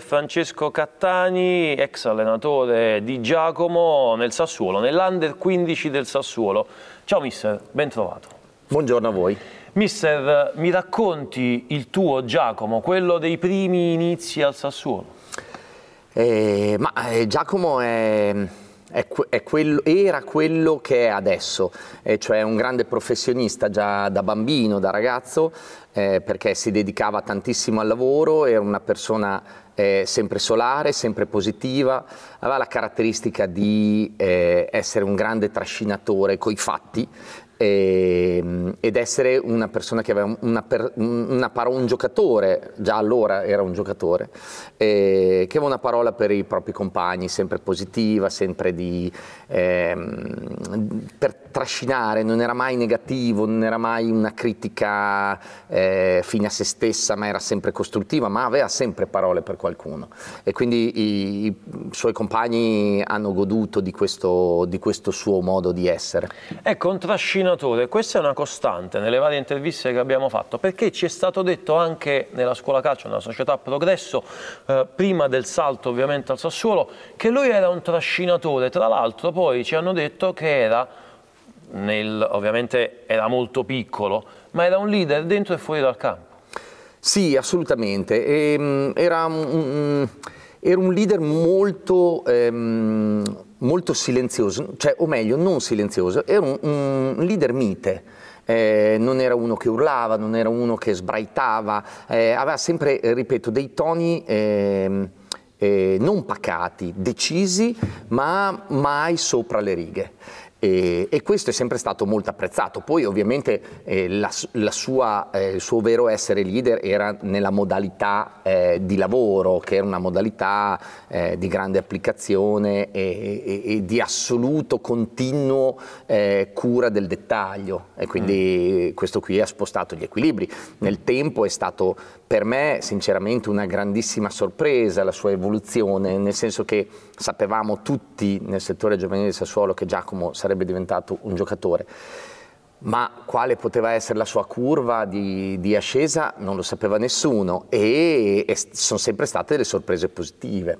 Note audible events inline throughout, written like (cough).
Francesco Cattani, ex allenatore di Giacomo nel Sassuolo, nell'Under 15 del Sassuolo. Ciao mister, ben trovato. Buongiorno a voi. Mister, mi racconti il tuo Giacomo, quello dei primi inizi al Sassuolo? Eh, ma eh, Giacomo è, è, è quello, era quello che è adesso, eh, cioè un grande professionista già da bambino, da ragazzo, eh, perché si dedicava tantissimo al lavoro, era una persona eh, sempre solare, sempre positiva, aveva la caratteristica di eh, essere un grande trascinatore coi fatti e, ehm, ed essere una persona che aveva una, una parola, un giocatore, già allora era un giocatore, eh, che aveva una parola per i propri compagni, sempre positiva, sempre di, eh, per trascinare, non era mai negativo, non era mai una critica eh, fine a se stessa, ma era sempre costruttiva, ma aveva sempre parole per qualcuno. E quindi i, i suoi compagni hanno goduto di questo, di questo suo modo di essere. Ecco, un allenatore, questa è una costante nelle varie interviste che abbiamo fatto, perché ci è stato detto anche nella scuola calcio, nella società Progresso, eh, prima del salto ovviamente al Sassuolo, che lui era un trascinatore, tra l'altro poi ci hanno detto che era, nel, ovviamente era molto piccolo, ma era un leader dentro e fuori dal campo. Sì, assolutamente, e, ehm, era un... Um, era un leader molto, ehm, molto silenzioso, cioè, o meglio, non silenzioso, era un, un leader mite. Eh, non era uno che urlava, non era uno che sbraitava, eh, aveva sempre, eh, ripeto, dei toni ehm, eh, non pacati, decisi, ma mai sopra le righe. E, e, questo è sempre stato molto apprezzato. Poi ovviamente eh, la, la sua, eh, il suo vero essere leader era nella modalità eh, di lavoro, che era una modalità eh, di grande applicazione e, e, e di assoluto continuo eh, cura del dettaglio. E quindi mm. questo qui ha spostato gli equilibri. Nel tempo è stato per me sinceramente una grandissima sorpresa la sua evoluzione, nel senso che sapevamo tutti nel settore giovanile di Sassuolo che Giacomo sarebbe sarebbe diventato un giocatore. Ma quale poteva essere la sua curva di, di ascesa non lo sapeva nessuno e, e, sono sempre state delle sorprese positive.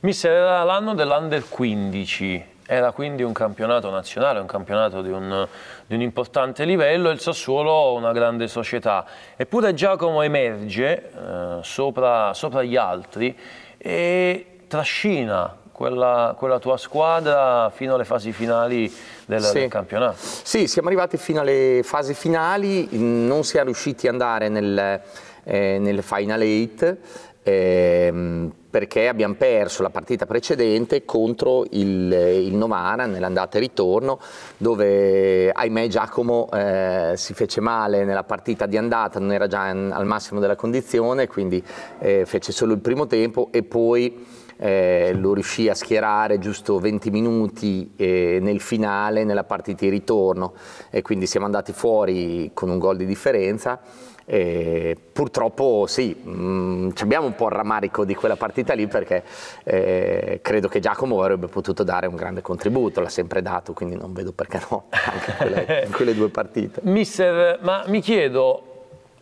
Mister, era l'anno dell'Under 15, era quindi un campionato nazionale, un campionato di un, di un importante livello, il Sassuolo una grande società. Eppure Giacomo emerge eh, sopra, sopra gli altri e trascina quella, quella, tua squadra fino alle fasi finali del, sì. del, campionato. Sì, siamo arrivati fino alle fasi finali, non siamo riusciti ad andare nel, eh, nel Final 8 ehm, perché abbiamo perso la partita precedente contro il, il Novara nell'andata e ritorno dove ahimè Giacomo eh, si fece male nella partita di andata, non era già in, al massimo della condizione quindi eh, fece solo il primo tempo e poi eh, lo riuscì a schierare giusto 20 minuti eh, nel finale, nella partita di ritorno e quindi siamo andati fuori con un gol di differenza. E eh, purtroppo sì, mh, mm, abbiamo un po' il rammarico di quella partita lì perché eh, credo che Giacomo avrebbe potuto dare un grande contributo, l'ha sempre dato, quindi non vedo perché no, (laughs) anche in quelle, in quelle due partite. Mister, ma mi chiedo,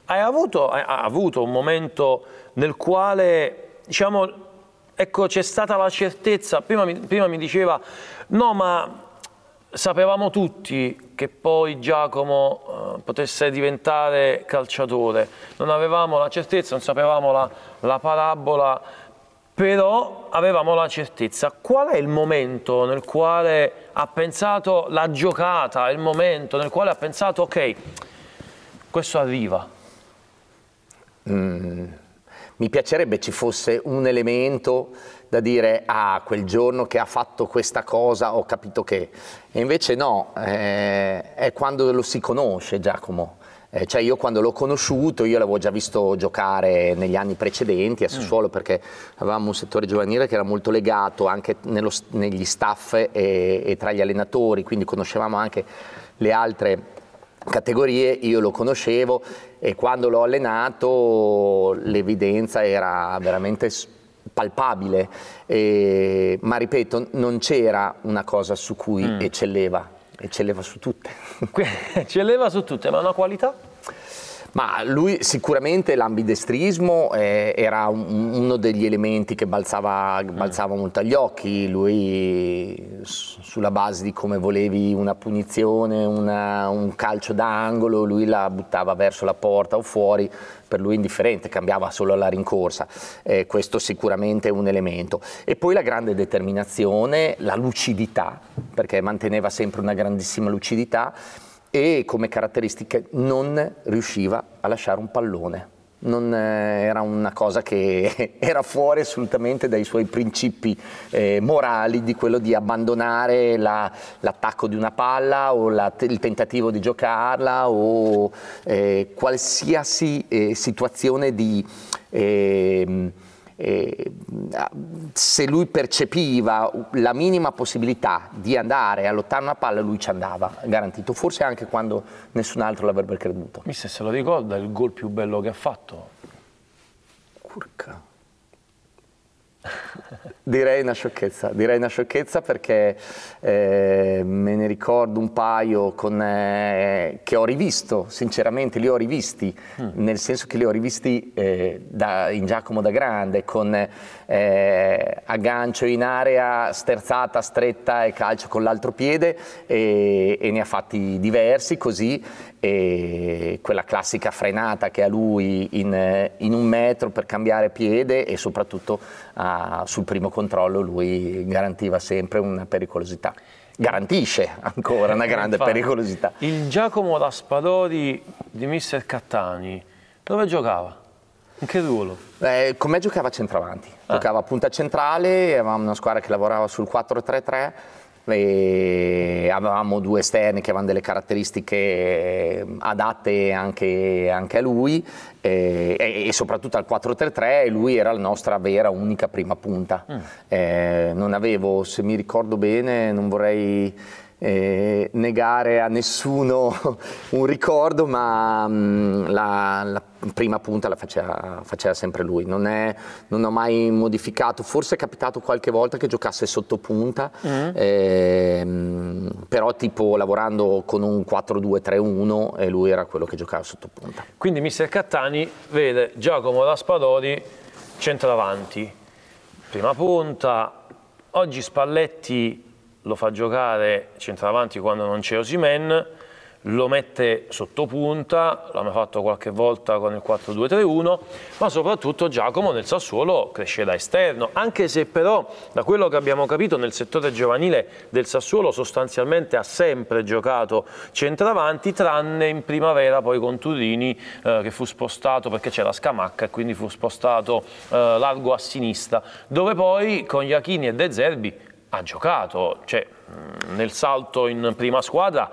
hai avuto, hai avuto un momento nel quale diciamo, ecco c'è stata la certezza, prima mi, prima mi diceva no ma sapevamo tutti che poi Giacomo eh, potesse diventare calciatore, non avevamo la certezza, non sapevamo la, la, parabola, però avevamo la certezza. Qual è il momento nel quale ha pensato la giocata, il momento nel quale ha pensato ok, questo arriva? Mm mi piacerebbe ci fosse un elemento da dire ah quel giorno che ha fatto questa cosa ho capito che e invece no eh, è quando lo si conosce Giacomo eh, cioè io quando l'ho conosciuto io l'avevo già visto giocare negli anni precedenti a Sassuolo mm. perché avevamo un settore giovanile che era molto legato anche nello, negli staff e, e tra gli allenatori quindi conoscevamo anche le altre categorie io lo conoscevo e quando l'ho allenato l'evidenza era veramente palpabile, e, ma ripeto, non c'era una cosa su cui mm. eccelleva, eccelleva su tutte. (laughs) eccelleva su tutte, ma una qualità? Ma lui sicuramente l'ambidestrismo eh, era un, uno degli elementi che balzava, mm. balzava mm. molto agli occhi, lui sulla base di come volevi una punizione, una, un calcio d'angolo, lui la buttava verso la porta o fuori, per lui indifferente, cambiava solo la rincorsa, eh, questo sicuramente è un elemento. E poi la grande determinazione, la lucidità, perché manteneva sempre una grandissima lucidità e come caratteristiche non riusciva a lasciare un pallone. Non eh, era una cosa che (laughs) era fuori assolutamente dai suoi principi eh, morali di quello di abbandonare la, l'attacco di una palla o la, il tentativo di giocarla o eh, qualsiasi eh, situazione di ehm, eh, se lui percepiva la minima possibilità di andare a lottare una palla, lui ci andava, garantito, forse anche quando nessun altro l'avrebbe creduto. Mi se se lo ricorda il gol più bello che ha fatto? Curca. Direi una sciocchezza, direi una sciocchezza perché eh, me ne ricordo un paio con, eh, che ho rivisto, sinceramente li ho rivisti, mm. nel senso che li ho rivisti eh, da, in Giacomo da Grande, con eh, aggancio in area, sterzata, stretta e calcio con l'altro piede e, e ne ha fatti diversi così e quella classica frenata che ha lui in, in un metro per cambiare piede e soprattutto ha sul primo controllo lui garantiva sempre una pericolosità. Garantisce ancora una eh, grande Infatti, pericolosità. Il Giacomo Raspadori di Mister Cattani, dove giocava? In che ruolo? Eh, con me giocava centravanti, ah. giocava a punta centrale, avevamo una squadra che lavorava sul 4-3-3 e avevamo due esterni che avevano delle caratteristiche eh, adatte anche, anche a lui e, e, soprattutto al 4-3-3 lui era la nostra vera unica prima punta. Mm. Eh, non avevo, se mi ricordo bene, non vorrei eh, negare a nessuno (laughs) un ricordo, ma mh, mm, la, la, prima punta la faceva, faceva sempre lui. Non, è, non, ho mai modificato, forse è capitato qualche volta che giocasse sotto punta, mm. eh, mh, però tipo lavorando con un 4-2-3-1 e lui era quello che giocava sotto punta. Quindi mister Cattani vede Giacomo da Raspadori centravanti, prima punta, oggi Spalletti lo fa giocare centravanti quando non c'è Osimen, lo mette sotto punta, l'hanno fatto qualche volta con il 4-2-3-1, ma soprattutto Giacomo nel Sassuolo cresce da esterno, anche se però da quello che abbiamo capito nel settore giovanile del Sassuolo sostanzialmente ha sempre giocato centravanti, tranne in primavera poi con Turini eh, che fu spostato perché c'era Scamacca e quindi fu spostato eh, largo a sinistra, dove poi con Iachini e De Zerbi ha giocato, cioè, nel salto in prima squadra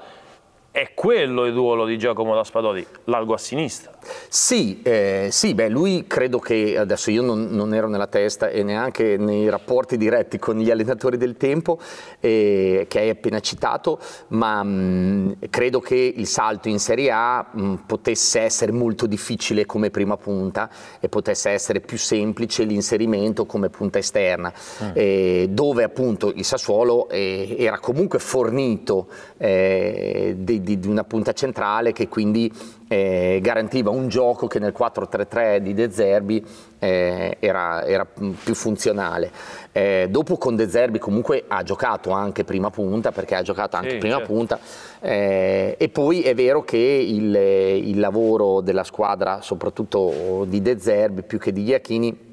è quello il ruolo di Giacomo Raspadori, largo a sinistra. Sì, eh, sì beh, lui credo che, adesso io non, non, ero nella testa e neanche nei rapporti diretti con gli allenatori del tempo eh, che hai appena citato, ma mh, mm, credo che il salto in Serie A mh, mm, potesse essere molto difficile come prima punta e potesse essere più semplice l'inserimento come punta esterna, mm. eh, dove appunto il Sassuolo eh, era comunque fornito eh, dei di, di una punta centrale che quindi eh, garantiva un gioco che nel 4-3-3 di De Zerbi eh, era, era, più funzionale. Eh, dopo con De Zerbi comunque ha giocato anche prima punta, perché ha giocato anche sì, prima certo. punta, eh, e poi è vero che il, il lavoro della squadra, soprattutto di De Zerbi più che di Iachini,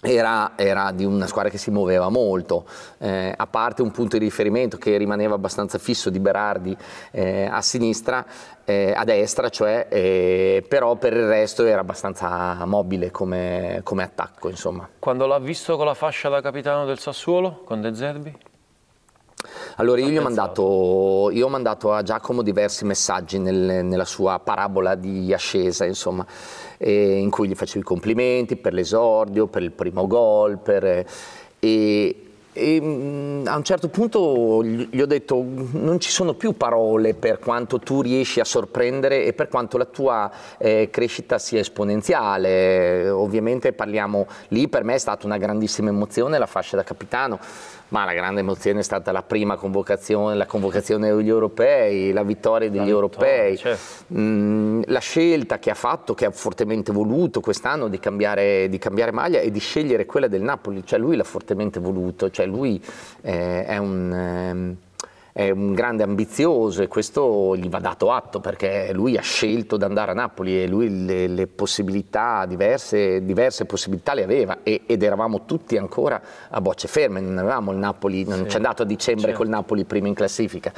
era, era, di una squadra che si muoveva molto, eh, a parte un punto di riferimento che rimaneva abbastanza fisso di Berardi eh, a sinistra, eh, a destra, cioè, eh, però per il resto era abbastanza mobile come, come attacco. Insomma. Quando l'ha visto con la fascia da capitano del Sassuolo, con De Zerbi? Allora io gli, mandato, io ho mandato, a Giacomo diversi messaggi nel, nella sua parabola di ascesa, insomma, eh, in cui gli facevo i complimenti per l'esordio, per il primo gol, per, e e mm, a un certo punto gli ho detto non ci sono più parole per quanto tu riesci a sorprendere e per quanto la tua eh, crescita sia esponenziale. Ovviamente parliamo lì, per me è stata una grandissima emozione la fascia da capitano, ma la grande emozione è stata la prima convocazione, la convocazione degli europei, la vittoria degli la europei, vittoria, certo. mh, mm, la scelta che ha fatto, che ha fortemente voluto quest'anno di cambiare, di cambiare maglia e di scegliere quella del Napoli, cioè lui l'ha fortemente voluto cioè lui eh, è un... Eh, è un grande ambizioso e questo gli va dato atto perché lui ha scelto di andare a Napoli e lui le, le possibilità, diverse, diverse, possibilità le aveva e, ed eravamo tutti ancora a bocce ferme, non avevamo il Napoli, non sì. ci è andato a dicembre certo. col Napoli prima in classifica.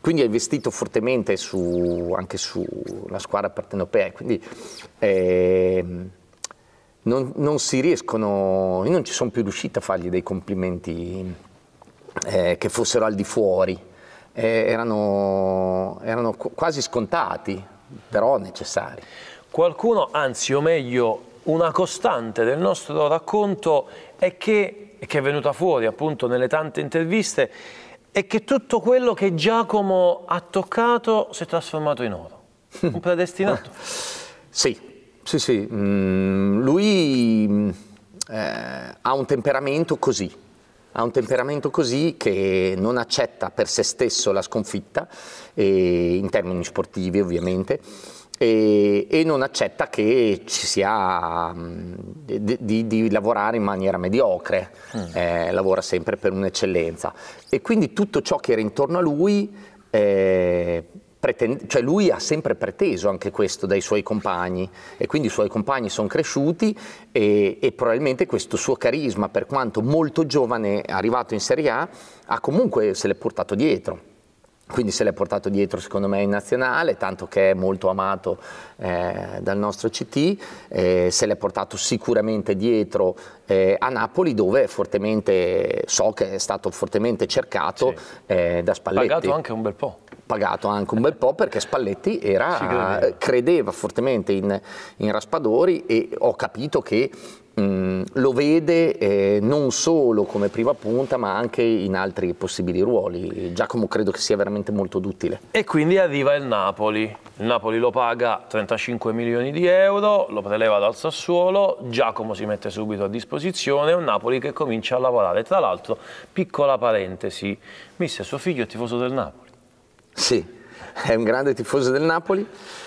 Quindi ha investito fortemente su, anche sulla squadra partenopea, quindi eh, non, non si riescono, io non ci sono più riuscito a fargli dei complimenti eh, che fossero al di fuori, eh, erano, erano quasi scontati, però necessari. Qualcuno, anzi o meglio, una costante del nostro racconto è che, che è venuta fuori appunto nelle tante interviste, è che tutto quello che Giacomo ha toccato si è trasformato in oro. Un (laughs) predestinato. sì, sì, sì, mm, lui mm, eh, ha un temperamento così, ha un temperamento così che non accetta per se stesso la sconfitta, eh, in termini sportivi ovviamente, e, e, non accetta che ci sia mm, di, di, di lavorare in maniera mediocre, mm. eh, lavora sempre per un'eccellenza. E quindi tutto ciò che era intorno a lui eh, Pretende, cioè lui ha sempre preteso anche questo dai suoi compagni e quindi i suoi compagni sono cresciuti e, e, probabilmente questo suo carisma, per quanto molto giovane arrivato in Serie A, ha comunque se l'è portato dietro. Quindi se l'è portato dietro secondo me in nazionale, tanto che è molto amato eh, dal nostro CT, eh, se l'è portato sicuramente dietro eh, a Napoli dove fortemente, so che è stato fortemente cercato sì. Eh, da Spalletti. Pagato anche un bel po' pagato anche un bel po' perché Spalletti era, credeva. Eh, credeva. fortemente in, in Raspadori e ho capito che mm, lo vede eh, non solo come prima punta ma anche in altri possibili ruoli. Giacomo credo che sia veramente molto duttile. E quindi arriva il Napoli. Il Napoli lo paga 35 milioni di euro, lo preleva dal Sassuolo, Giacomo si mette subito a disposizione, un Napoli che comincia a lavorare. Tra l'altro, piccola parentesi, mister, suo figlio è tifoso del Napoli. Sì, è un grande tifoso del Napoli,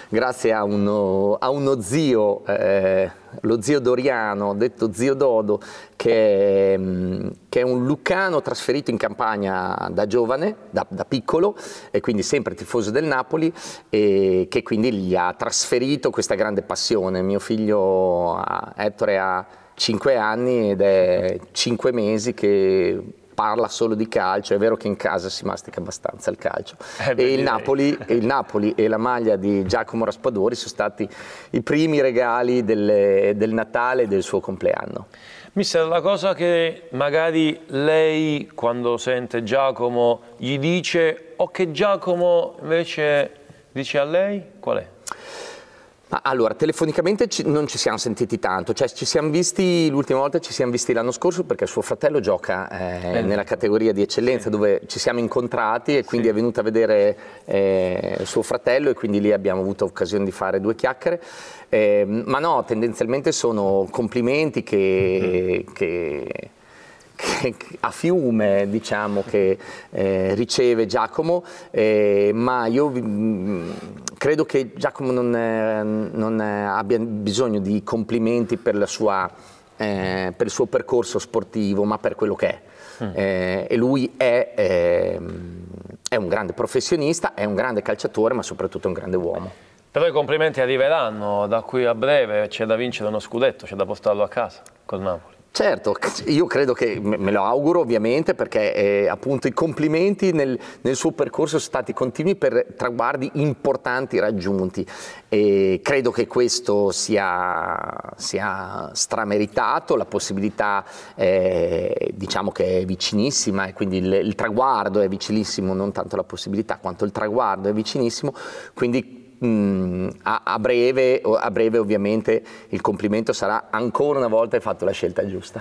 grazie a uno, a uno zio, eh, lo zio Doriano, detto zio Dodo, che, mm, che, è un lucano trasferito in campagna da giovane, da, da piccolo, e quindi sempre tifoso del Napoli, e che quindi gli ha trasferito questa grande passione. Mio figlio ah, Ettore ha 5 anni ed è 5 mesi che parla solo di calcio, è vero che in casa si mastica abbastanza il calcio. Eh e il Napoli, il Napoli, e la maglia di Giacomo Raspadori sono stati i primi regali delle, del Natale e del suo compleanno. Mister, la cosa che magari lei quando sente Giacomo gli dice o che Giacomo invece dice a lei qual è? Allora, telefonicamente non ci siamo sentiti tanto, cioè ci siamo visti, l'ultima volta ci siamo visti l'anno scorso perché suo fratello gioca eh, nella categoria di eccellenza sì. dove ci siamo incontrati e quindi sì. è venuto a vedere eh, suo fratello e quindi lì abbiamo avuto occasione di fare due chiacchiere. Eh, ma no, tendenzialmente sono complimenti che, mm -hmm. che a fiume diciamo, che eh, riceve Giacomo, eh, ma io credo che Giacomo non, eh, non eh, abbia bisogno di complimenti per, sua, eh, per, il suo percorso sportivo, ma per quello che è. Mm. Eh, e lui è, ehm, è, un grande professionista, è un grande calciatore, ma soprattutto è un grande uomo. Però i complimenti arriveranno da qui a breve, c'è da vincere uno scudetto, c'è da portarlo a casa col Napoli. Certo, io credo che me lo auguro ovviamente perché eh, appunto i complimenti nel, nel, suo percorso sono stati continui per traguardi importanti raggiunti e credo che questo sia, sia strameritato, la possibilità eh, diciamo che è vicinissima e quindi il, il traguardo è vicinissimo, non tanto la possibilità quanto il traguardo è vicinissimo, quindi mh, mm, a, a, breve, a breve ovviamente il complimento sarà ancora una volta hai fatto la scelta giusta.